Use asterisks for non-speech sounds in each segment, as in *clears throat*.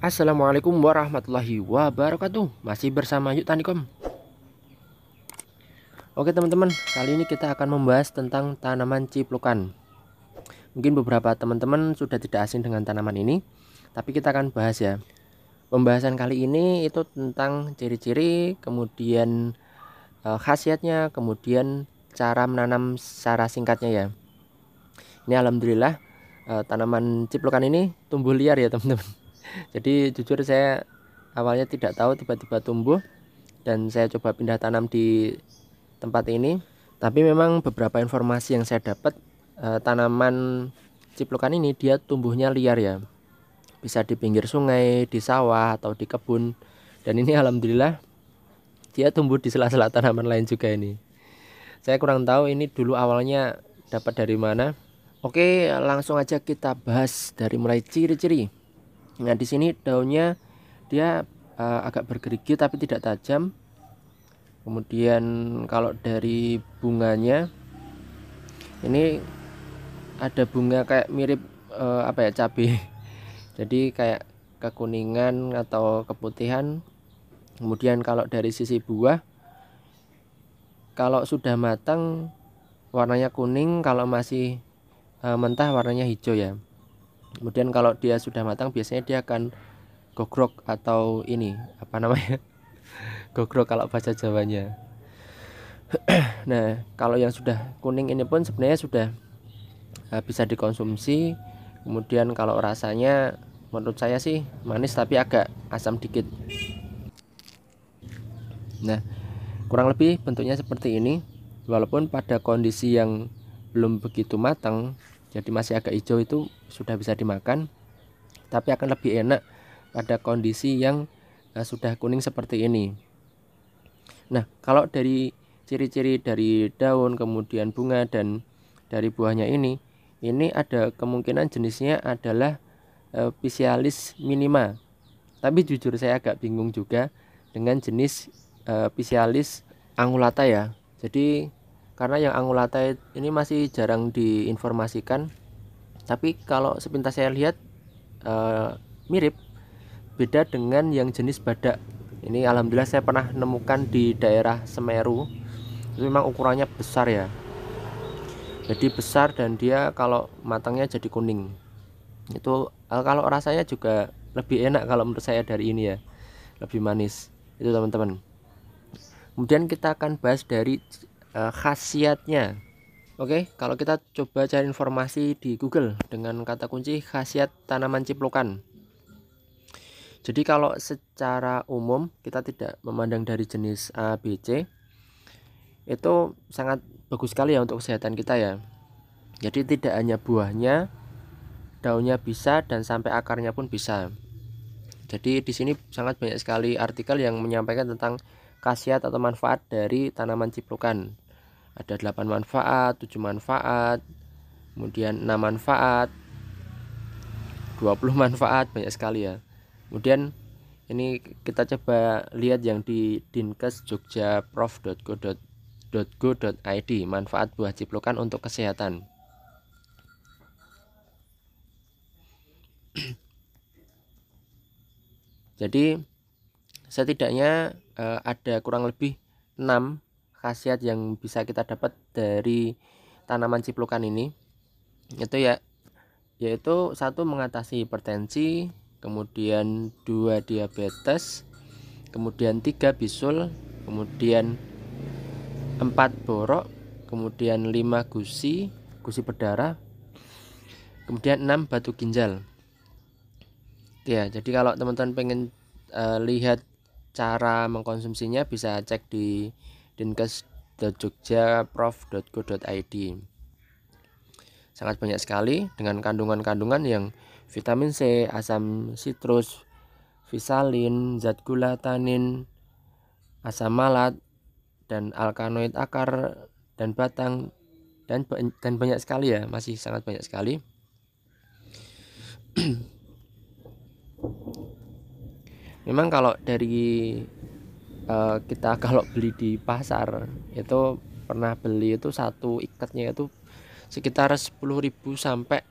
Assalamualaikum warahmatullahi wabarakatuh Masih bersama Yuk Tanikom Oke teman-teman Kali ini kita akan membahas tentang tanaman ciplukan Mungkin beberapa teman-teman sudah tidak asing dengan tanaman ini Tapi kita akan bahas ya Pembahasan kali ini itu tentang ciri-ciri Kemudian eh, khasiatnya Kemudian cara menanam secara singkatnya ya Ini alhamdulillah eh, Tanaman ciplukan ini tumbuh liar ya teman-teman jadi jujur saya awalnya tidak tahu tiba-tiba tumbuh dan saya coba pindah tanam di tempat ini tapi memang beberapa informasi yang saya dapat eh, tanaman ciplukan ini dia tumbuhnya liar ya bisa di pinggir sungai, di sawah atau di kebun dan ini alhamdulillah dia tumbuh di sela-sela tanaman lain juga ini saya kurang tahu ini dulu awalnya dapat dari mana oke langsung aja kita bahas dari mulai ciri-ciri Nah, di sini daunnya dia uh, agak bergerigi tapi tidak tajam. Kemudian kalau dari bunganya ini ada bunga kayak mirip uh, apa ya cabai. *laughs* Jadi kayak kekuningan atau keputihan. Kemudian kalau dari sisi buah kalau sudah matang warnanya kuning, kalau masih uh, mentah warnanya hijau ya kemudian kalau dia sudah matang biasanya dia akan gogrok atau ini apa namanya *laughs* gogrok kalau bahasa Jawanya *clears throat* nah kalau yang sudah kuning ini pun sebenarnya sudah uh, bisa dikonsumsi kemudian kalau rasanya menurut saya sih manis tapi agak asam dikit nah kurang lebih bentuknya seperti ini walaupun pada kondisi yang belum begitu matang jadi masih agak hijau itu sudah bisa dimakan tapi akan lebih enak pada kondisi yang uh, sudah kuning seperti ini nah kalau dari ciri-ciri dari daun kemudian bunga dan dari buahnya ini ini ada kemungkinan jenisnya adalah uh, eh, Pisialis minima tapi jujur saya agak bingung juga dengan jenis uh, eh, Pisialis angulata ya jadi karena yang angulata ini masih jarang diinformasikan tapi kalau sepintas saya lihat e, mirip beda dengan yang jenis badak ini alhamdulillah saya pernah nemukan di daerah Semeru itu memang ukurannya besar ya jadi besar dan dia kalau matangnya jadi kuning itu eh, kalau rasanya juga lebih enak kalau menurut saya dari ini ya lebih manis itu teman-teman kemudian kita akan bahas dari uh, khasiatnya. Oke, okay? kalau kita coba cari informasi di Google dengan kata kunci khasiat tanaman ciplukan. Jadi kalau secara umum kita tidak memandang dari jenis A, B, C itu sangat bagus sekali ya untuk kesehatan kita ya. Jadi tidak hanya buahnya, daunnya bisa dan sampai akarnya pun bisa. Jadi di sini sangat banyak sekali artikel yang menyampaikan tentang khasiat atau manfaat dari tanaman ciplukan. Ada 8 manfaat, 7 manfaat, kemudian 6 manfaat, 20 *laughs* manfaat, banyak sekali ya. Kemudian ini kita coba lihat yang di dinkes jogjaprof.go.go.id manfaat buah ciplukan untuk kesehatan. *clears throat* Jadi setidaknya uh, ada kurang lebih 6 khasiat yang bisa kita dapat dari tanaman ciplukan ini itu ya yaitu satu mengatasi hipertensi kemudian dua diabetes kemudian tiga bisul kemudian empat borok kemudian lima gusi gusi berdarah kemudian enam batu ginjal ya jadi kalau teman-teman pengen uh, lihat cara mengkonsumsinya bisa cek di dinkes.jogjaprof.go.id. Sangat banyak sekali dengan kandungan-kandungan yang vitamin C, asam sitrus, visalin, zat gula tanin, asam malat, dan alkanoid akar dan batang dan dan banyak sekali ya, masih sangat banyak sekali. *clears throat* memang kalau dari uh, kita *laughs* kalau beli di pasar itu pernah beli itu satu ikatnya itu sekitar 10.000 sampai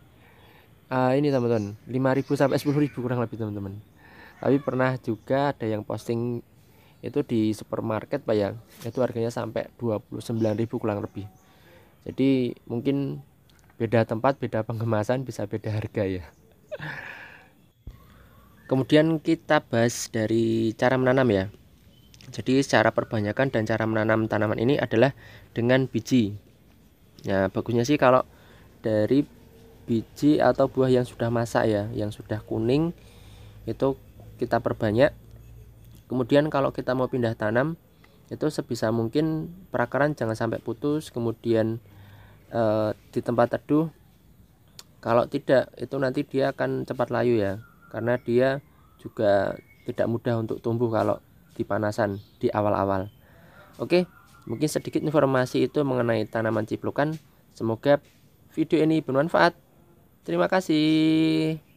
uh, ini teman-teman 5.000 sampai 10.000 kurang lebih teman-teman tapi pernah juga ada yang posting itu di supermarket bayang itu harganya sampai 29.000 kurang lebih jadi mungkin beda tempat beda pengemasan bisa beda harga ya *laughs* kemudian kita bahas dari cara menanam ya jadi secara perbanyakan dan cara menanam tanaman ini adalah dengan biji Nah bagusnya sih kalau dari biji atau buah yang sudah masak ya yang sudah kuning itu kita perbanyak kemudian kalau kita mau pindah tanam itu sebisa mungkin perakaran jangan sampai putus kemudian e, di tempat teduh kalau tidak itu nanti dia akan cepat layu ya karena dia juga tidak mudah untuk tumbuh kalau dipanasan di awal-awal. Oke, mungkin sedikit informasi itu mengenai tanaman ciplukan. Semoga video ini bermanfaat. Terima kasih.